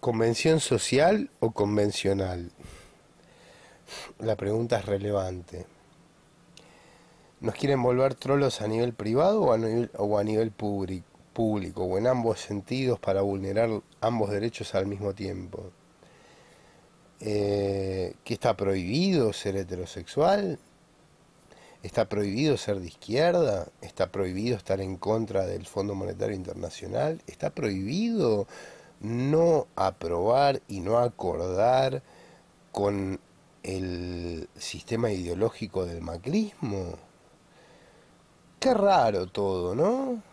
¿Convención social o convencional? La pregunta es relevante. ¿Nos quieren volver trolos a nivel privado o a nivel, público, O en ambos sentidos para vulnerar ambos derechos al mismo tiempo. ¿Qué eh, ¿Que está prohibido ser heterosexual? ¿Está prohibido ser de izquierda? ¿Está prohibido estar en contra del Fondo Monetario Internacional? ¿Está prohibido no aprobar y no acordar con el sistema ideológico del macrismo? Qué raro todo, ¿no?